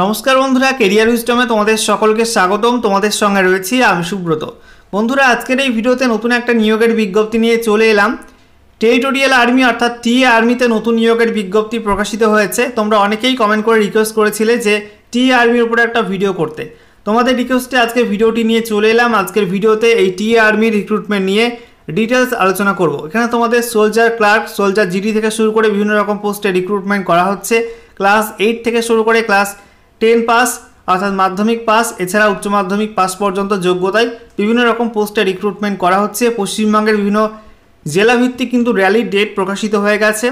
নমস্কার বন্ধুরা কেরিয়ার উইস্টমে তোমাদের সকলকে স্বাগতম তোমাদের সঙ্গে রয়েছি আমি সুব্রত বন্ধুরা আজকের এই ভিডিওতে নতুন একটা নিয়োগের বিজ্ঞপ্তি নিয়ে চলে এলাম টেরিটোরিয়াল আর্মি অর্থাৎ টি আর্মিতে নতুন নিয়োগের বিজ্ঞপ্তি প্রকাশিত হয়েছে তোমরা অনেকেই কমেন্ট করে রিকোয়েস্ট করেছিলে যে টি আর্মির উপরে একটা ভিডিও করতে তোমাদের রিকোয়েস্টে আজকে ভিডিওটি নিয়ে চলে এলাম আজকের ভিডিওতে এই টি আর্মির রিক্রুটমেন্ট নিয়ে ডিটেলস আলোচনা করব এখানে তোমাদের সোলজার ক্লার্ক সোলজার জিডি থেকে শুরু করে বিভিন্ন রকম পোস্টে রিক্রুটমেন্ট করা হচ্ছে ক্লাস এইট থেকে শুরু করে ক্লাস টেন পাস অর্থাৎ মাধ্যমিক পাস এছাড়া উচ্চ মাধ্যমিক পাস পর্যন্ত যোগ্যতায় বিভিন্ন রকম পোস্টে রিক্রুটমেন্ট করা হচ্ছে পশ্চিমবঙ্গের বিভিন্ন জেলাভিত্তিক কিন্তু র্যালির ডেট প্রকাশিত হয়ে গেছে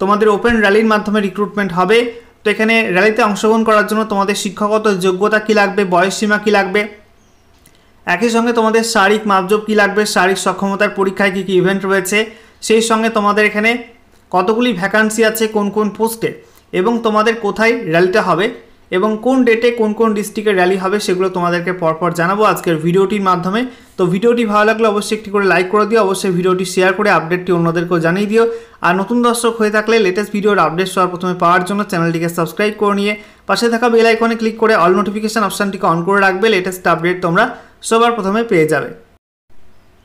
তোমাদের ওপেন র্যালির মাধ্যমে রিক্রুটমেন্ট হবে তো এখানে র্যালিতে অংশগ্রহণ করার জন্য তোমাদের শিক্ষাগত যোগ্যতা কী লাগবে বয়সসীমা কী লাগবে একই সঙ্গে তোমাদের শারীরিক মাপজব কী লাগবে শারীরিক সক্ষমতার পরীক্ষায় কী কী ইভেন্ট রয়েছে সেই সঙ্গে তোমাদের এখানে কতগুলি ভ্যাকান্সি আছে কোন কোন পোস্টে এবং তোমাদের কোথায় র্যালিটা হবে এবং কোন ডেটে কোন কোন ডিস্ট্রিক্টে র্যালি হবে সেগুলো তোমাদেরকে পরপর জানাবো আজকের ভিডিওটির মাধ্যমে তো ভিডিওটি ভালো লাগলে অবশ্যই একটি করে লাইক করে দিও অবশ্যই ভিডিওটি শেয়ার করে আপডেটটি অন্যদেরকেও জানিয়ে দিও আর নতুন দর্শক হয়ে থাকলে লেটেস্ট ভিডিওর আপডেট সবার প্রথমে পাওয়ার জন্য চ্যানেলটিকে সাবস্ক্রাইব করে নিয়ে পাশে থাকা বেল আইকনে ক্লিক করে অল নোটিফিকেশান অপশানটিকে অন করে রাখবে লেটেস্ট আপডেট তোমরা সবার প্রথমে পেয়ে যাবে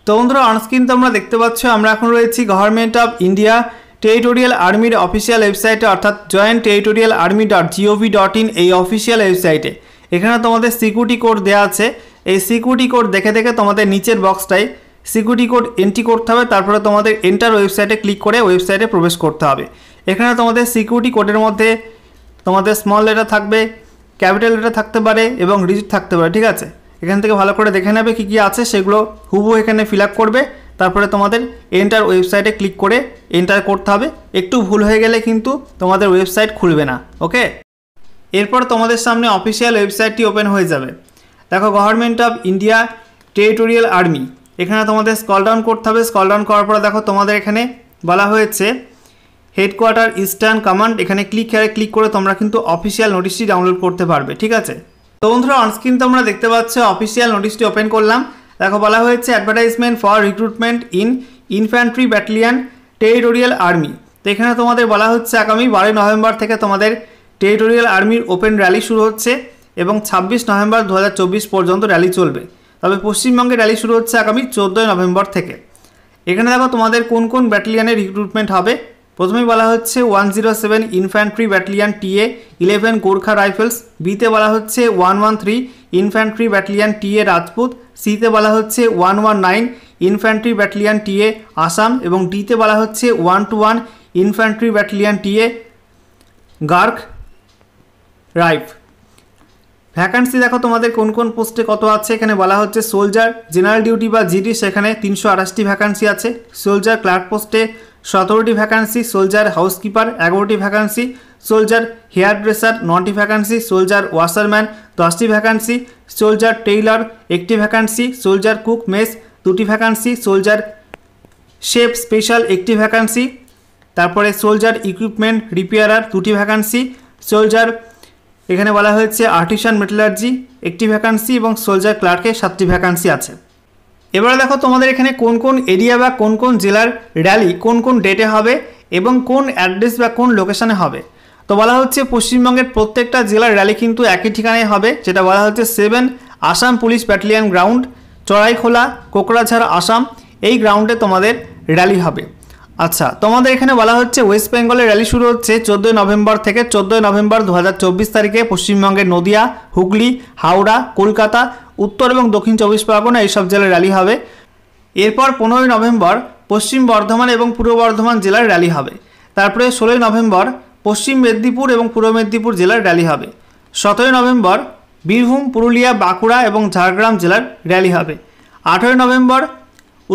তো বন্ধুরা অনস্ক্রিন তোমরা দেখতে পাচ্ছ আমরা এখন রয়েছি গভর্নমেন্ট অফ ইন্ডিয়া টেরিটোরিয়াল আর্মির অফিসিয়াল ওয়েবসাইটে অর্থাৎ join territorial army dot gov dot in এই অফিসিয়াল ওয়েবসাইটে এখানে তোমাদের সিকিউরিটি কোড দেওয়া আছে এই সিকিউরিটি কোড দেখে দেখে তোমাদের নিচের বক্সটাই সিকিউরিটি কোড এন্ট্রি করতে হবে তারপরে তোমাদের এন্টার ওয়েবসাইটে ক্লিক করে ওয়েবসাইটে প্রবেশ করতে হবে এখানে তোমাদের সিকিউরিটি কোডের মধ্যে তোমাদের স্মল লেটার থাকবে ক্যাপিটাল লেটার থাকতে পারে এবং রিজিট থাকতে পারে ঠিক আছে এখান থেকে ভালো করে দেখে নেবে কী কী আছে সেগুলো হুবু এখানে ফিল করবে তারপরে তোমাদের এন্টার ওয়েবসাইটে ক্লিক করে এন্টার করতে হবে একটু ভুল হয়ে গেলে কিন্তু তোমাদের ওয়েবসাইট খুলবে না ওকে এরপর তোমাদের সামনে অফিসিয়াল ওয়েবসাইটটি ওপেন হয়ে যাবে দেখো government of India territorial army এখানে তোমাদের স্কল ডাউন করতে হবে স্কল ডাউন করার পরে দেখো তোমাদের এখানে বলা হয়েছে হেডকোয়ার্টার ইস্টার্ন কমান্ড এখানে ক্লিক করে ক্লিক করে তোমরা কিন্তু অফিসিয়াল নোটিশটি ডাউনলোড করতে পারবে ঠিক আছে তো বন্ধুরা অনস্ক্রিন তোমরা দেখতে পাচ্ছ অফিসিয়াল নোটিশটি ওপেন করলাম দেখো বলা হয়েছে advertisement for recruitment in infantry battalion territorial army তো এখানে তোমাদের বলা হচ্ছে আগামী বারোই নভেম্বর থেকে তোমাদের টেরিটোরিয়াল আর্মির ওপেন র্যালি শুরু হচ্ছে এবং ছাব্বিশ নভেম্বর দু পর্যন্ত র্যালি চলবে তবে পশ্চিমবঙ্গে র্যালি শুরু হচ্ছে আগামী চোদ্দোই নভেম্বর থেকে এখানে দেখো তোমাদের কোন কোন ব্যাটালিয়ানের রিক্রুটমেন্ট হবে বজমি वाला হচ্ছে 107 infantry battalion TA 11 Gorkha rifles बीते वाला হচ্ছে 113 ইনফ্যান্ট্রি बटालियन टीए राजपूत सीते वाला হচ্ছে 119 ইনফ্যান্ট্রি बटालियन टीए আসাম এবং ডিতে वाला হচ্ছে 121 infantry battalion TA Gorkha rifles vacancy দেখো তোমাদের কোন কোন পোস্টে কত আছে এখানে বলা হচ্ছে সোলজার জেনারেল ডিউটি বা জিডি সেখানে তিনশো আঠাশটি ভ্যাকান্সি আছে সোলজার ক্লার্ক পোস্টে সতেরোটি ভ্যাকান্সি সোলজার হাউসকিপার এগারোটি ভ্যাকান্সি সোলজার হেয়ার ড্রেসার নটি ভ্যাকান্সি সোলজার ওয়াশারম্যান দশটি ভ্যাকান্সি সোলজার টেইলার একটি ভ্যাকান্সি সোলজার কুক মেস দুটি ভ্যাকান্সি সোলজার শেফ স্পেশাল একটি ভ্যাকান্সি তারপরে সোলজার ইকুইপমেন্ট রিপেয়ারার দুটি ভ্যাকান্সি সোলজার এখানে বলা হয়েছে আর্টিশান মেটালার্জি একটি ভ্যাকান্সি এবং সোলজার ক্লার্কে সাতটি ভ্যাকান্সি আছে এবার দেখো তোমাদের এখানে কোন কোন এরিয়া বা কোন কোন জেলার র্যালি কোন কোন ডেটে হবে এবং কোন অ্যাড্রেস বা কোন লোকেশানে হবে তো বলা হচ্ছে পশ্চিমবঙ্গের প্রত্যেকটা জেলার র্যালি কিন্তু একই ঠিকানায় হবে যেটা বলা হচ্ছে seven Assam police battalion ground Charaikhola Kokrajhar Assam এই গ্রাউন্ডে তোমাদের র্যালি হবে আচ্ছা তোমাদের এখানে বলা হচ্ছে ওয়েস্ট বেঙ্গলের র্যালি শুরু হচ্ছে চোদ্দোই নভেম্বর থেকে চোদ্দোই নভেম্বর দু তারিখে পশ্চিমবঙ্গের নদিয়া হুগলি হাওড়া কলকাতা উত্তর এবং দক্ষিণ চব্বিশ পরগনা এইসব জেলায় র্যালি হবে এরপর পনেরোই নভেম্বর পশ্চিম বর্ধমান এবং পূর্ব বর্ধমান জেলার র্যালি হবে তারপরে ষোলোই নভেম্বর পশ্চিম মেদিনীপুর এবং পূর্ব মেদিনীপুর জেলার র্যালি হবে সতেরোই নভেম্বর বীরভূম পুরুলিয়া বাঁকুড়া এবং ঝাড়গ্রাম জেলার র্যালি হবে আঠেরোই নভেম্বর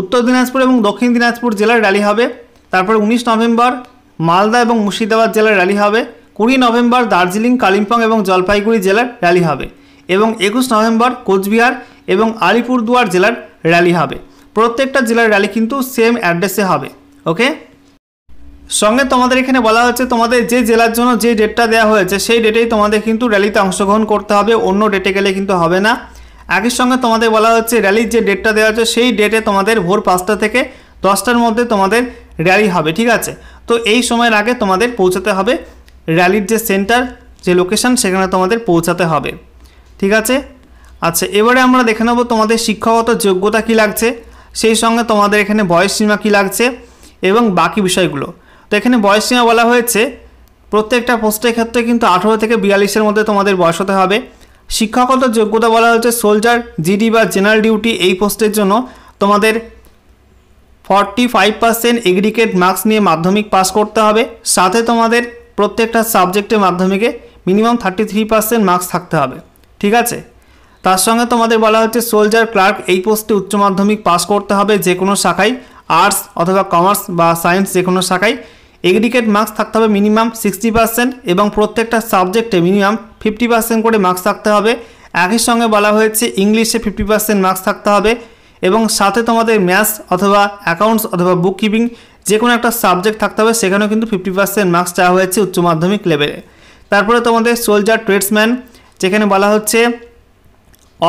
উত্তর দিনাজপুর এবং দক্ষিণ দিনাজপুর জেলার র্যালি হবে তারপর উনিশ নভেম্বর মালদা এবং মুর্শিদাবাদ জেলার র্যালি হবে কুড়ি নভেম্বর দার্জিলিং কালিম্পং এবং জলপাইগুড়ি জেলার র্যালি হবে এবং একুশ নভেম্বর কোচবিহার এবং আলিপুরদুয়ার জেলার র্যালি হবে প্রত্যেকটা জেলার র্যালি কিন্তু সেম অ্যাড্রেসে হবে ওকে সঙ্গে তোমাদের এখানে বলা হচ্ছে তোমাদের যে জেলার জন্য যে ডেটটা দেওয়া হয়েছে সেই ডেটেই তোমাদের কিন্তু র্যালিতে অংশগ্রহণ করতে হবে অন্য ডেটে গেলে কিন্তু হবে না একই সঙ্গে তোমাদের বলা হচ্ছে র্যালির যে ডেটটা দেওয়া হচ্ছে সেই ডেটে তোমাদের ভোর পাঁচটা থেকে দশটার মধ্যে তোমাদের র্যালি হবে ঠিক আছে তো এই সময়ের আগে তোমাদের পৌঁছাতে হবে র্যালির যে সেন্টার যে লোকেশান সেখানে তোমাদের পৌঁছাতে হবে ঠিক আছে আচ্ছা এবারে আমরা দেখে নেব তোমাদের শিক্ষাগত যোগ্যতা কি লাগছে সেই সঙ্গে তোমাদের এখানে বয়স সীমা কি লাগছে এবং বাকি বিষয়গুলো তো এখানে বয়স সীমা বলা হয়েছে প্রত্যেকটা পোস্টের ক্ষেত্রে কিন্তু আঠেরো থেকে বিয়াল্লিশের মধ্যে তোমাদের বয়স হতে হবে শিক্ষাগত যোগ্যতা বলা হয়েছে সোলজার জিডি বা জেনারেল ডিউটি এই পোস্টের জন্য তোমাদের forty five percent aggregate marks নিয়ে মাধ্যমিক পাস করতে হবে সাথে তোমাদের প্রত্যেকটা সাবজেক্টের মাধ্যমিকে minimum thirty three percent marks থাকতে হবে ঠিক আছে তার সঙ্গে তোমাদের বলা হচ্ছে সোলজার ক্লার্ক এই পোস্টে উচ্চ মাধ্যমিক পাস করতে হবে যে কোনো শাখায় আর্টস অথবা কমার্স বা সায়েন্স যে কোনো শাখায় এগ্রিকেট মার্কস থাকতে হবে মিনিমাম সিক্সটি পার্সেন্ট এবং প্রত্যেকটা সাবজেক্টে মিনিমাম ফিফটি পার্সেন্ট করে মার্কস থাকতে হবে একই সঙ্গে বলা হয়েছে ইংলিশে ফিফটি পার্সেন্ট মার্কস থাকতে হবে এবং সাথে তোমাদের ম্যাথস অথবা অ্যাকাউন্টস অথবা বুক কিপিং যে কোনো একটা সাবজেক্ট থাকতে হবে সেখানেও কিন্তু ফিফটি পার্সেন্ট মার্কস চাওয়া হয়েছে উচ্চ মাধ্যমিক লেভেলে তারপরে তোমাদের সোলজার ট্রেডসম্যান যেখানে বলা হচ্ছে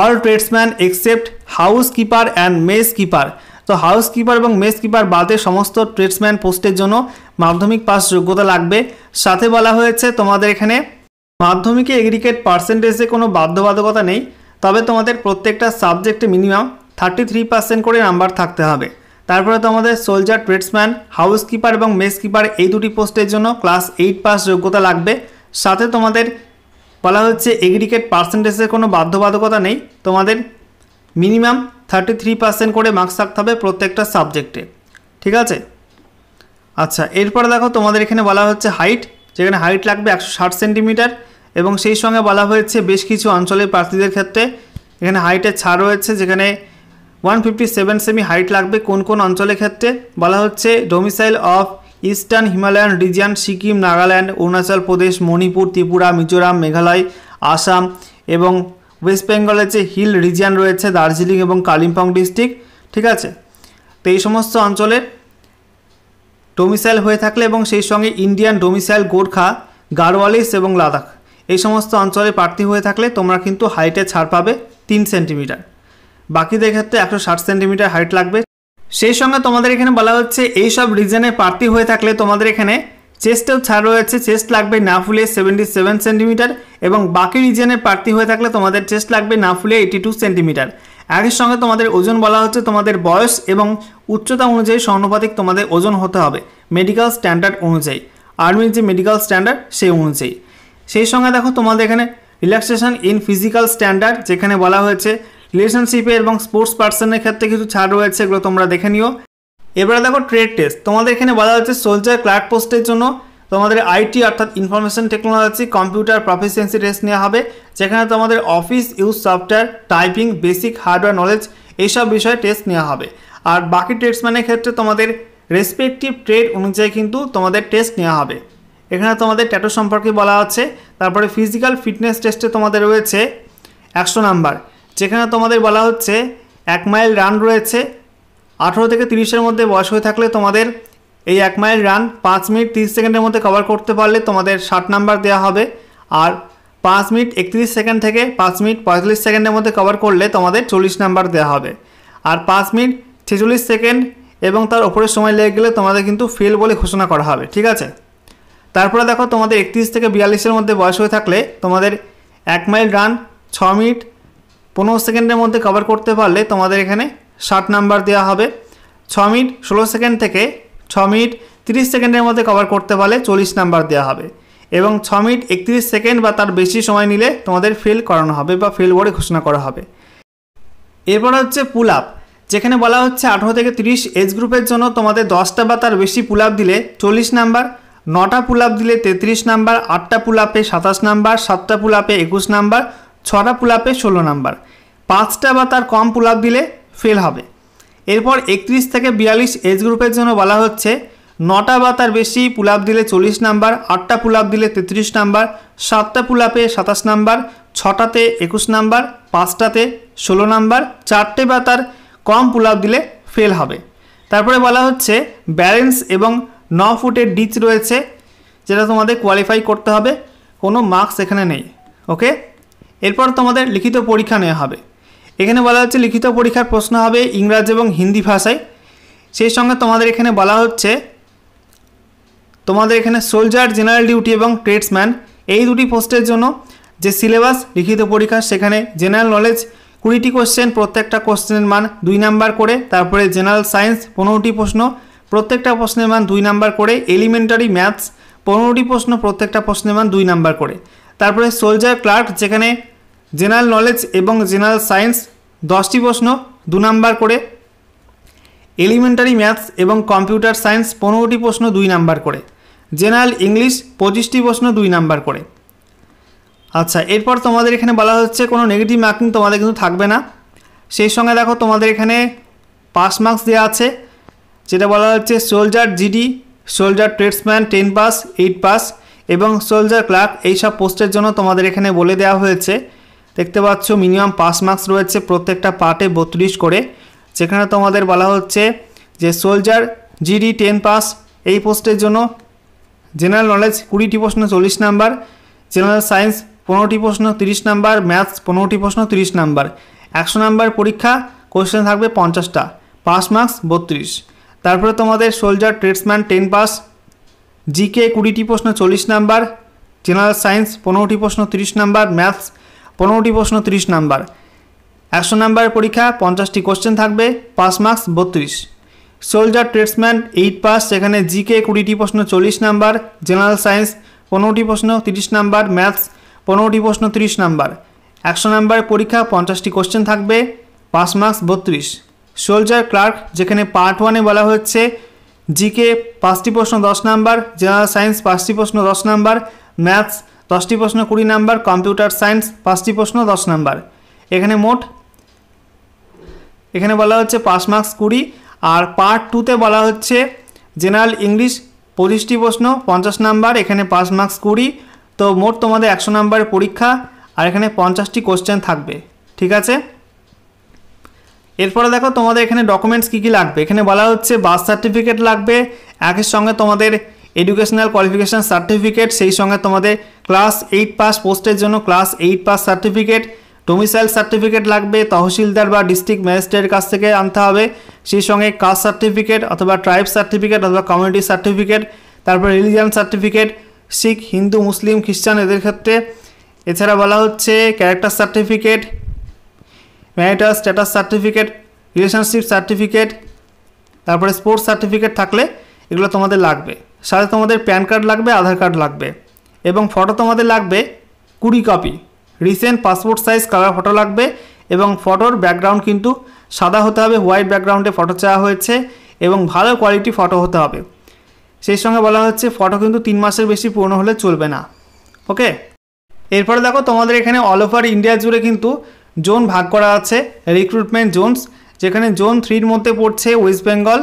all tradesman except housekeeper and mess keeper তো হাউস কিপার এবং মেস কিপার বাদে সমস্ত ট্রেডসম্যান পোস্টের জন্য মাধ্যমিক পাস যোগ্যতা লাগবে সাথে বলা হয়েছে তোমাদের এখানে মাধ্যমিকে এগ্রিকেট পার্সেন্টেজে কোনো বাধ্যবাধকতা নেই তবে তোমাদের প্রত্যেকটা সাবজেক্টে মিনিমাম থার্টি থ্রি পার্সেন্ট করে নাম্বার থাকতে হবে তারপরে তোমাদের সোলজার ট্রেডসম্যান হাউস কিপার এবং মেস কিপার এই দুটি পোস্টের জন্য ক্লাস এইট পাস যোগ্যতা লাগবে সাথে তোমাদের বলা হচ্ছে এগ্রিকেট পার্সেন্টেজের কোনো বাধ্যবাধকতা নেই তোমাদের মিনিমাম থার্টি থ্রি পার্সেন্ট করে মার্কস থাকতে হবে প্রত্যেকটা সাবজেক্টে ঠিক আছে আচ্ছা এরপরে দেখো তোমাদের এখানে বলা হচ্ছে হাইট যেখানে হাইট লাগবে একশো ষাট সেন্টিমিটার এবং সেই সঙ্গে বলা হয়েছে বেশ কিছু অঞ্চলের প্রার্থীদের ক্ষেত্রে এখানে হাইটের ছাড় রয়েছে যেখানে ওয়ান ফিফটি সেভেন সেমি হাইট লাগবে কোন কোন অঞ্চলের ক্ষেত্রে বলা হচ্ছে domicile of eastern Himalayan region Sikkim Nagaland Arunachal Pradesh Manipur Tripura Mizoram Meghalaya Assam এবং ওয়েস্ট বেঙ্গলের যে হিল রিজিয়ান রয়েছে দার্জিলিং এবং কালিম্পং ডিস্ট্রিক্ট ঠিক আছে তো এই সমস্ত অঞ্চলের ডোমিসাইল হয়ে থাকলে এবং সেই সঙ্গে ইন্ডিয়ান ডোমিসাইল গোর্খা গারওয়ালিস এবং লাদাখ এই সমস্ত অঞ্চলে প্রার্থী হয়ে থাকলে তোমরা কিন্তু হাইটে ছাড় পাবে তিন সেন্টিমিটার বাকিদের ক্ষেত্রে একশো ষাট সেন্টিমিটার হাইট লাগবে সেই সঙ্গে তোমাদের এখানে বলা হচ্ছে এই সব রিজনে প্রার্থী হয়ে থাকলে তোমাদের এখানে চেস্টেও ছাড় রয়েছে চেস্ট লাগবে না ফুলে সেভেন্টি সেভেন সেন্টিমিটার এবং বাকি রিজনে প্রার্থী হয়ে থাকলে তোমাদের চেস্ট লাগবে না ফুলে এইটি টু সেন্টিমিটার একই সঙ্গে তোমাদের ওজন বলা হচ্ছে তোমাদের বয়স এবং উচ্চতা অনুযায়ী স্বর্ণপাতিক তোমাদের ওজন হতে হবে মেডিকেল স্ট্যান্ডার্ড অনুযায়ী আর্মির যে মেডিকেল স্ট্যান্ডার্ড সেই অনুযায়ী সেই সঙ্গে দেখো তোমাদের এখানে রিল্যাক্সেশন ইন ফিজিক্যাল স্ট্যান্ডার্ড যেখানে বলা হয়েছে রিলেশনশিপে এবং স্পোর্টস পার্সনের ক্ষেত্রে কিছু ছাড় রয়েছে এগুলো তোমরা দেখে নিও এবারে দেখো ট্রেড টেস্ট তোমাদের এখানে বলা হচ্ছে সোলজার ক্লার্ক পোস্টের জন্য তোমাদের আইটি অর্থাৎ information technology computer proficiency test নেওয়া হবে যেখানে তোমাদের office use software typing basic hardware knowledge এইসব বিষয়ে টেস্ট নেওয়া হবে আর বাকি টেস্টম্যানের ক্ষেত্রে তোমাদের রেসপেক্টিভ ট্রেড অনুযায়ী কিন্তু তোমাদের টেস্ট নেওয়া হবে এখানে তোমাদের ট্যাটো সম্পর্কে বলা আছে তারপরে ফিজিক্যাল ফিটনেস টেস্টে তোমাদের রয়েছে একশো নাম্বার যেখানে তোমাদের বলা হচ্ছে এক মাইল রান রয়েছে আঠেরো থেকে তিরিশের মধ্যে বয়স হয়ে থাকলে তোমাদের এই এক মাইল রান পাঁচ মিনিট তিরিশ সেকেন্ডের মধ্যে কভার করতে পারলে তোমাদের ষাট নাম্বার দেওয়া হবে আর পাঁচ মিনিট একত্রিশ সেকেন্ড থেকে পাঁচ মিনিট পঁয়তাল্লিশ সেকেন্ডের মধ্যে কভার করলে তোমাদের চল্লিশ নাম্বার দেওয়া হবে আর পাঁচ মিনিট ছেচল্লিশ সেকেন্ড এবং তার ওপরের সময় লেগে গেলে তোমাদের কিন্তু ফেল বলে ঘোষণা করা হবে ঠিক আছে তারপরে দেখো তোমাদের একত্রিশ থেকে বিয়াল্লিশের মধ্যে বয়স হয়ে থাকলে তোমাদের এক মাইল রান ছ মিনিট পনেরো সেকেন্ডের মধ্যে কভার করতে পারলে তোমাদের এখানে ষাট নাম্বার দেওয়া হবে ছ মিনিট ষোলো সেকেন্ড থেকে ছ মিনিট তিরিশ সেকেন্ডের মধ্যে কভার করতে পারলে চল্লিশ নাম্বার দেওয়া হবে এবং ছ মিনিট একত্রিশ সেকেন্ড বা তার বেশি সময় নিলে তোমাদের ফেল করানো হবে বা ফেল বোর্ডে ঘোষণা করা হবে এরপর হচ্ছে পুল আপ যেখানে বলা হচ্ছে আঠেরো থেকে তিরিশ এজ গ্রুপের জন্য তোমাদের দশটা বা তার বেশি পুল আপ দিলে চল্লিশ নাম্বার নটা পুল আপ দিলে তেত্রিশ নাম্বার আটটা পুল আপে সাতাশ নাম্বার সাতটা পুল আপে একুশ নাম্বার ছটা পুল আপে ষোলো নাম্বার পাঁচটা বা তার কম পুল আপ দিলে ফেল হবে এরপর একত্রিশ থেকে বিয়াল্লিশ এজ গ্রুপের জন্য বলা হচ্ছে নটা বা তার বেশি পুল আপ দিলে চল্লিশ নাম্বার আটটা পুল আপ দিলে তেত্রিশ নাম্বার সাতটা পুল আপে সাতাশ নাম্বার ছটাতে একুশ নাম্বার পাঁচটাতে ষোলো নাম্বার চারটে বা তার কম পুল আপ দিলে ফেল হবে তারপরে বলা হচ্ছে ব্যালেন্স এবং ন ফুটের ডিচ রয়েছে যেটা তোমাদের কোয়ালিফাই করতে হবে কোনো মার্কস এখানে নেই ওকে এরপর তোমাদের লিখিত পরীক্ষা নেওয়া হবে এখানে বলা হচ্ছে লিখিত পরীক্ষার প্রশ্ন হবে ইংরাজি এবং হিন্দি ভাষায় সেই সঙ্গে তোমাদের এখানে বলা হচ্ছে তোমাদের এখানে সোলজার জেনারেল ডিউটি এবং ট্রেডসম্যান এই দুটি পোস্টের জন্য যে সিলেবাস লিখিত পরীক্ষা সেখানে জেনারেল নলেজ কুড়িটি কোশ্চেন প্রত্যেকটা কোশ্চেনের মান দুই নাম্বার করে তারপরে জেনারেল সায়েন্স পনেরোটি প্রশ্ন প্রত্যেকটা প্রশ্নের মান দুই নাম্বার করে এলিমেন্টারি ম্যাথস পনেরোটি প্রশ্ন প্রত্যেকটা প্রশ্নের মান দুই নাম্বার করে তারপরে সোলজার ক্লার্ক যেখানে জেনারেল নলেজ এবং জেনারেল সায়েন্স দশটি প্রশ্ন দু নাম্বার করে এলিমেন্টারি ম্যাথস এবং কম্পিউটার সায়েন্স পনেরোটি প্রশ্ন দুই নাম্বার করে জেনারেল ইংলিশ পঁচিশটি প্রশ্ন দুই নাম্বার করে আচ্ছা এরপর তোমাদের এখানে বলা হচ্ছে কোনো নেগেটিভ মার্কিং তোমাদের কিন্তু থাকবে না সেই সঙ্গে দেখো তোমাদের এখানে পাস মার্কস দেওয়া আছে যেটা বলা হচ্ছে soldier GD soldier tradesman ten pass eight pass এবং সোলজার ক্লার্ক এইসব পোস্টের জন্য তোমাদের এখানে বলে দেওয়া হয়েছে দেখতে পাচ্ছ মিনিমাম পাস মার্কস রয়েছে প্রত্যেকটা পার্টে বত্রিশ করে যেখানে তোমাদের বলা হচ্ছে যে সোলজার জিডি টেন পাস এই পোস্টের জন্য জেনারেল নলেজ কুড়িটি প্রশ্ন চল্লিশ নাম্বার জেনারেল সায়েন্স পনেরোটি প্রশ্ন তিরিশ নাম্বার ম্যাথস পনেরোটি প্রশ্ন তিরিশ নাম্বার একশো নাম্বার পরীক্ষা কোশ্চেন থাকবে পঞ্চাশটা পাস মার্কস বত্রিশ তারপরে তোমাদের soldier tradesman ten pass GK কুড়িটি প্রশ্ন চল্লিশ নাম্বার জেনারেল সায়েন্স পনেরোটি প্রশ্ন তিরিশ নাম্বার ম্যাথস পনেরোটি প্রশ্ন তিরিশ নাম্বার একশো নাম্বারের পরীক্ষা পঞ্চাশটি কোশ্চেন থাকবে পাঁচ মার্কস বত্রিশ সোলজার ট্রেডসম্যান এইট পাস সেখানে জিকে কুড়িটি প্রশ্ন চল্লিশ নাম্বার জেনারেল সায়েন্স পনেরোটি প্রশ্ন তিরিশ নাম্বার ম্যাথস পনেরোটি প্রশ্ন তিরিশ নাম্বার একশো নাম্বারের পরীক্ষা পঞ্চাশটি কোশ্চেন থাকবে পাঁচ মার্কস বত্রিশ সোলজার ক্লার্ক যেখানে পার্ট ওয়ানে বলা হচ্ছে জিকে পাঁচটি প্রশ্ন দশ নাম্বার জেনারেল সায়েন্স পাঁচটি প্রশ্ন দশ নাম্বার ম্যাথস দশটি প্রশ্ন কুড়ি নাম্বার কম্পিউটার সায়েন্স পাঁচটি প্রশ্ন দশ নাম্বার এখানে মোট এখানে বলা হচ্ছে পাস মার্কস কুড়ি আর পার্ট টুতে বলা হচ্ছে জেনারেল ইংলিশ পঁচিশটি প্রশ্ন পঞ্চাশ নাম্বার এখানে পাস মার্কস কুড়ি তো মোট তোমাদের একশো নাম্বারের পরীক্ষা আর এখানে পঞ্চাশটি কোশ্চেন থাকবে ঠিক আছে এরপরে দেখো তোমাদের এখানে ডকুমেন্টস কী কী লাগবে এখানে বলা হচ্ছে বার্থ সার্টিফিকেট লাগবে একের সঙ্গে তোমাদের এডুকেশনাল কোয়ালিফিকেশান সার্টিফিকেট সেই সঙ্গে তোমাদের ক্লাস এইট পাস পোস্টের জন্য class eight pass certificate domicile certificate লাগবে তহসিলদার বা ডিস্ট্রিক্ট ম্যাজিস্ট্রেটের কাছ থেকে আনতে হবে সেই সঙ্গে কাস্ট সার্টিফিকেট অথবা ট্রাইব সার্টিফিকেট অথবা কমিউনিটি সার্টিফিকেট তারপর religion certificate Sikh Hindu Muslim Christian এদের ক্ষেত্রে এছাড়া বলা হচ্ছে character certificate marital status certificate relationship certificate তারপরে স্পোর্টস সার্টিফিকেট থাকলে এগুলো তোমাদের লাগবে সাথে তোমাদের প্যান কার্ড লাগবে আধার কার্ড লাগবে এবং ফটো তোমাদের লাগবে কুড়ি copy recent passport size colour photo লাগবে এবং ফটোর ব্যাকগ্রাউন্ড কিন্তু সাদা হতে হবে হোয়াইট ব্যাকগ্রাউন্ডে ফটো চাওয়া হয়েছে এবং ভালো কোয়ালিটি ফটো হতে হবে সেই সঙ্গে বলা হচ্ছে ফটো কিন্তু তিন মাসের বেশি পুরনো হলে চলবে না ওকে এরপরে দেখো তোমাদের এখানে অল ওভার ইন্ডিয়া জুড়ে কিন্তু জোন ভাগ করা আছে রিক্রুটমেন্ট জোনস যেখানে জোন থ্রির মধ্যে পড়ছে ওয়েস্ট বেঙ্গল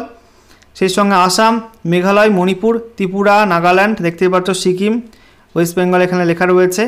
সেই সঙ্গে আসাম মেঘালয় মণিপুর ত্রিপুরা নাগাল্যান্ড দেখতে পাচ্ছ সিকিম ওয়েস্ট বেঙ্গল এখানে লেখা রয়েছে